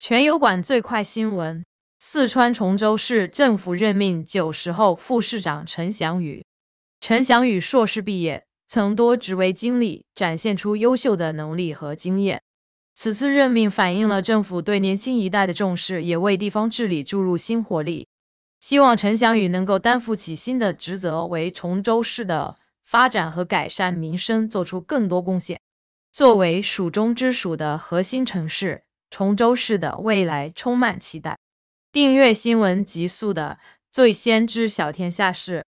全油管最快新闻：四川崇州市政府任命九十后副市长陈祥宇。陈祥宇硕士毕业，曾多职位经历，展现出优秀的能力和经验。此次任命反映了政府对年轻一代的重视，也为地方治理注入新活力。希望陈祥宇能够担负起新的职责，为崇州市的发展和改善民生做出更多贡献。作为蜀中之蜀的核心城市。崇州市的未来充满期待。订阅新闻极速的《最先知小天下》事。